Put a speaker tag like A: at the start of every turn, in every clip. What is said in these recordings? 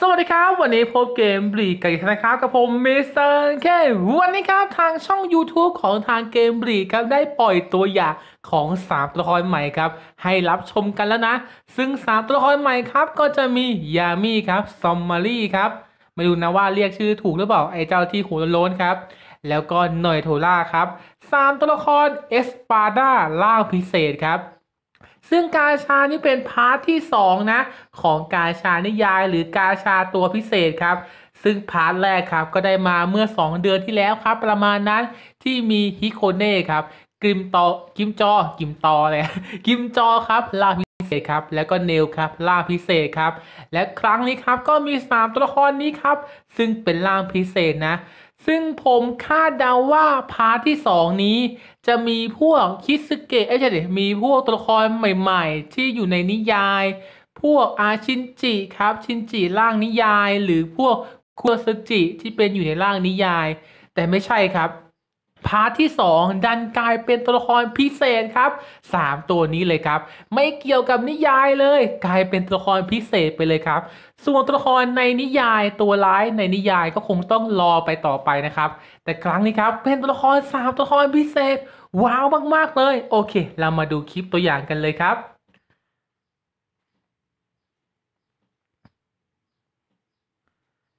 A: สวัสดีครับ วันนี้พบเกมบลีกกันนะครับกับผมมิสเตอร์เควันนี้ครับทางช่อง YouTube ของทางเกมบลีกครับ ได้ปล่อยตัวอย่างของ 3 ตัวละครใหม่ครับ ให้รับชมกันแล้วนะ ซึ่ง 3 ตัวละครใหม่ครับ ก็จะมียามี่ครับซอมมารี่ครับ มาดูนะว่าเรียกชื่อถูกหรือเปล่า ไอ้เจ้าที่หัวโล้นครับ แล้วก็หน่อยโทล่าครับ 3 ตัวละครเอสปาดาล่างพิเศษครับซึ่งกาชานี่เป็นพาร์ทที่2นะของกาชานิยาย หรือกาชาตัวพิเศษครับ ซึ่งพาร์ทแรกครับก็ได้มาเมื่อ 2 เดือนที่แล้วครับ ประมาณนั้นที่มีฮิโคเน่ครับกิมตอกิมจอกิมตอเลยกิมจอครับลาพิเศษครับ แล้วก็เนลครับล่าพิเศษครับ และครั้งนี้ครับก็มี 3ตัวละครนี้ครับ ซึ่งเป็นล่างพิเศษนะซึ่งผมคาดเดาว่าพาร์ทที่ 2 นี้จะมีพวกคิสเกะไอ้ใช่ดิมีพวกตัวละครใหม่ๆ ที่อยู่ในนิยาย พวกอาชินจิครับชินจิร่างนิยาย หรือพวกคัวซจิ ที่เป็นอยู่ในร่างนิยาย แต่ไม่ใช่ครับพาร์ทที่ 2 ดันกลายเป็นตัวละครพิเศษครับ 3 ตัวนี้เลยครับ ไม่เกี่ยวกับนิยายเลย กลายเป็นตัวละครพิเศษไปเลยครับ ส่วนตัวละครในนิยายตัวร้ายในนิยายก็คงต้องรอไปต่อไปนะครับ แต่ครั้งนี้ครับเป็นตัวละคร3ตัวละครพิเศษ ว้าว มาก ๆ เลยโอเค เรามาดูคลิปตัวอย่างกันเลยครับ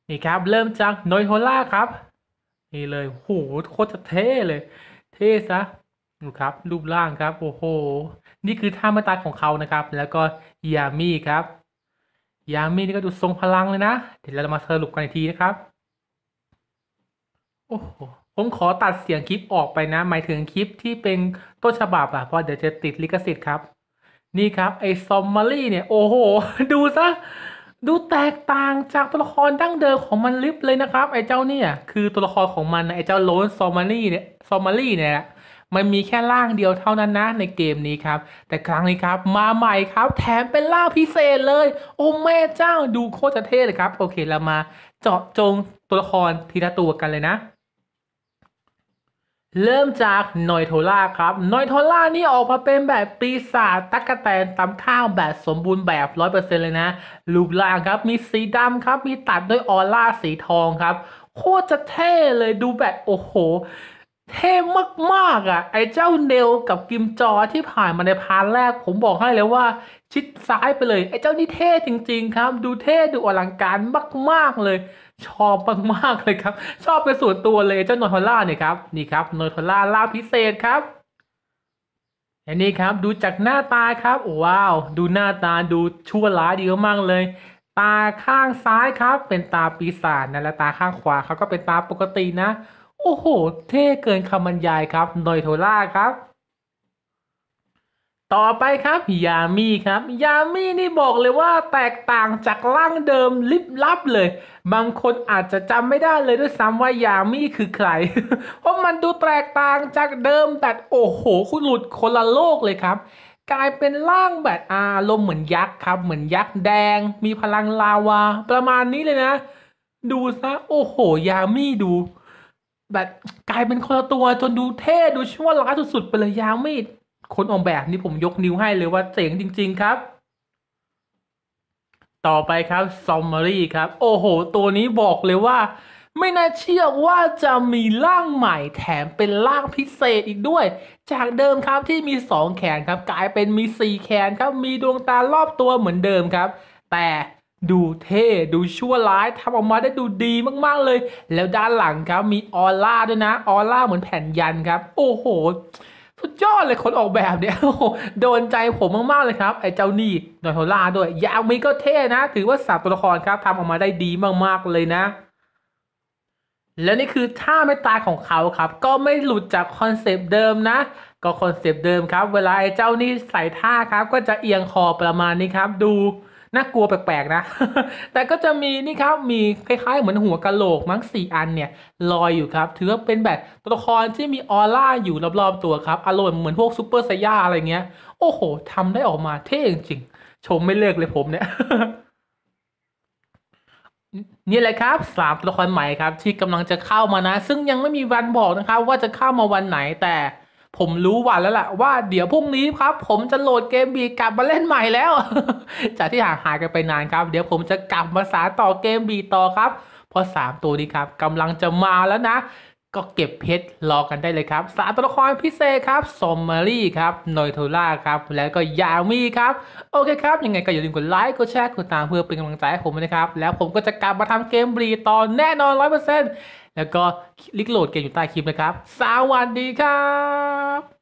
A: นี่ครับ เริ่มจากโนยโฮล่าครับนี่เลยโห โคตรจะเท่เลย เท่ซะดูครับ รูปร่างครับ โอ้โห นี่คือท่ามาตาของเขานะครับ แล้วก็ยามี่ครับ ยามี่นี่ก็ดูทรงพลังเลยนะ เดี๋ยวเรามาสรุปกันอีกทีนะครับ โอ้โห ผมขอตัดเสียงคลิปออกไปนะ หมายถึงคลิปที่เป็นต้นฉบับอะเพราะเดี๋ยวจะติดลิขสิทธิ์ครับ นี่ครับไอซอมมารี่เนี่ย โอ้โห ดูซะดูแตกต่างจากตัวละครดั้งเดิมของมันลิฟเลยนะครับ ไอ้เจ้าเนี่ยคือตัวละครของมันไอ้เจ้าโลนซอมารี่เนี่ยซอมารี่เนี่ย มันมีแค่ร่างเดียวเท่านั้นนะในเกมนี้ครับ แต่ครั้งนี้ครับมาใหม่ครับ แถมเป็นร่างพิเศษเลย โอ้แม่เจ้าดูโคตรเท่เลยครับ โอเคเรามา เจาะจงตัวละครทีละตัวกันเลยนะเริ่มจากนอยโทล่าครับนอยโทล่านี่ออกมาเป็นแบบปีศาจตักกแตนตำข้าวแบบสมบูรณ์แบบร้อยเปอร์เซ็นเลยนะลูกล่างครับมีสีดำครับ มีตัดด้วยออร่าสีทองครับ โคตรจะเท่เลยดูแบบโอ้โห เท่มากๆอ่ะ ไอเจ้าเนลกับกิมจอที่ผ่านมาในพาร์ทแรกผมบอกให้เลยว่า ชิดซ้ายไปเลย ไอเจ้านี่เท่จริง ๆ ครับ ดูเท่ดูอลังการมากๆเลยชอบมากๆเลยครับ ชอบเป็นส่วนตัวเลยเจ้านอยทอล่าเนี่ยครับนี่ครับนอยทอล่าล่าพิเศษครับอันนี้ครับดูจากหน้าตาครับว้าวดูหน้าตาดูชั่วร้ายดีมากเลย ตาข้างซ้ายครับเป็นตาปีศาจนะและตาข้างขวาเขาก็เป็นตาปกตินะโอ้โห เท่เกินคำบรรยายครับ นอยโทล่าครับต่อไปครับยามีครับ ยามีนี่บอกเลยว่าแตกต่างจากร่างเดิมลิบลับเลย บางคนอาจจะจำไม่ได้เลยด้วยซ้ำว่ายามีคือใครเพราะมันดูแตกต่างจากเดิมแต่โอ้โห คุณหลุดคนละโลกเลยครับ กลายเป็นร่างแบบอารมณ์เหมือนยักษ์ครับ เหมือนยักษ์แดง มีพลังลาวาประมาณนี้เลยนะ ดูซะโอ้โห ยามีดู แบบกลายเป็นคนละตัวจนดูเท่ดูชั่วร้ายสุดๆไปเลยยามีคนออกแบบนี่ผมยกนิ้วให้เลยว่าเจ๋งจริง ๆครับ ต่อไปครับซอมมารีครับโอ้โห ตัวนี้บอกเลยว่า ไม่น่าเชื่อว่าจะมีร่างใหม่แถมเป็นร่างพิเศษอีกด้วย จากเดิมครับที่มี2แขนครับกลายเป็นมี4แขนครับมีดวงตารอบตัวเหมือนเดิมครับ แต่ดูเท่ดูชั่วร้ายทำออกมาได้ดูดีมาก ๆเลย แล้วด้านหลังครับมีออร่าด้วยนะออร่าเหมือนแผ่นยันครับ โอ้โหุดยอดเลยคนออกแบบเนี่ย โดนใจผมมาก ๆ เลยครับ ไอ้เจ้านี่น่อยโทล่าด้วยยาวมีก็เท่นะถือว่าสัตัวละครครับทำออกมาได้ดีมากๆเลยนะ และนี่คือท่าไม่ตายของเขาครับ ก็ไม่หลุดจากคอนเซปต์เดิมนะก็คอนเซปต์เดิมครับเวลาไอ้เจ้านี่ใส่ท่าครับ ก็จะเอียงคอประมาณนี้ครับ ดูน่ากลัวแปลกๆนะ แต่ก็จะมีนี่ครับ มีคล้ายๆ เหมือนหัวกะโหลก มั้งสี่อันเนี่ยลอยอยู่ครับถือว่าเป็นแบบตัวละครที่มีออร่าอยู่ รอบๆตัวครับอารมณ์เหมือนพวกซูเปอร์ไซย่าอะไรเงี้ย โอ้โหทำได้ออกมาเท่จริง ๆ ชมไม่เลิกเลยผมเนี่ยนี่แหละครับสามตัวละครใหม่ครับ ที่กำลังจะเข้ามานะซึ่งยังไม่มีวันบอกนะครับ ว่าจะเข้ามาวันไหนแต่ผมรู้วันแล้วแหละว่าเดี๋ยวพรุ่งนี้ครับผมจะโหลดเกมบีกลับมาเล่นใหม่แล้ว จากที่ห่างหายกันไปนานครับเดี๋ยวผมจะกลับมาสารต่อเกมบีต่อครับเพราะ3ตัวนี้ครับกำลังจะมาแล้วนะก็เก็บเพชรรอกันได้เลยครับ สาตัวละครพิเศษครับสมมารี่ครับนอยโทล่าครับ แล้วก็ยามีครับ โอเคครับ ยังไงก็อย่าลืมกดไลค์ กดแชร์ กดตามเพื่อเป็นกำลังใจให้ผมนะครับ แล้วผมก็จะกลับมาทำเกมบลีตอนแน่นอน100%แล้วก็ลิกโหลดเกมอยู่ใต้คลิปนะครับ สวัสดีครับ